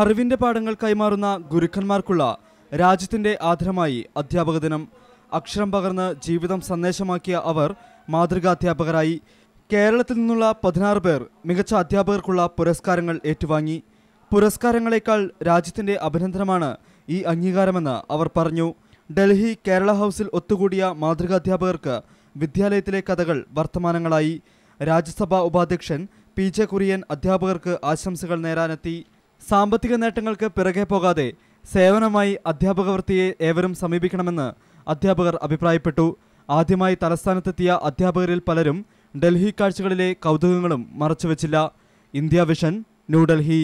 അറിവിന്റെ പാഠങ്ങൾ കൈമാറുന്ന ഗുരുക്കന്മാർക്കുള്ള രാജ്യത്തിന്റെ ആദരമായി അധ്യാപക ദിനം അക്ഷരം പകർന്ന് ജീവിതം സന്ദേശമാക്കിയ അവർ മാതൃകാധ്യാപകരായി കേരളത്തിൽ നിന്നുള്ള പതിനാറ് പേർ മികച്ച അധ്യാപകർക്കുള്ള പുരസ്കാരങ്ങൾ ഏറ്റുവാങ്ങി പുരസ്കാരങ്ങളെക്കാൾ രാജ്യത്തിന്റെ അഭിനന്ദനമാണ് ഈ അംഗീകാരമെന്ന് അവർ പറഞ്ഞു ഡൽഹി കേരള ഹൗസിൽ ഒത്തുകൂടിയ മാതൃകാധ്യാപകർക്ക് വിദ്യാലയത്തിലെ കഥകൾ വർത്തമാനങ്ങളായി രാജ്യസഭാ ഉപാധ്യക്ഷൻ പി ജെ കുര്യൻ അധ്യാപകർക്ക് ആശംസകൾ നേരാനെത്തി സാമ്പത്തിക നേട്ടങ്ങൾക്ക് പിറകെ പോകാതെ സേവനമായി അധ്യാപക വൃത്തിയെ ഏവരും സമീപിക്കണമെന്ന് അധ്യാപകർ അഭിപ്രായപ്പെട്ടു ആദ്യമായി തലസ്ഥാനത്തെത്തിയ അധ്യാപകരിൽ പലരും ഡൽഹി കാഴ്ചകളിലെ കൗതുകങ്ങളും മറച്ചുവെച്ചില്ല ഇന്ത്യ വിഷൻ ന്യൂഡൽഹി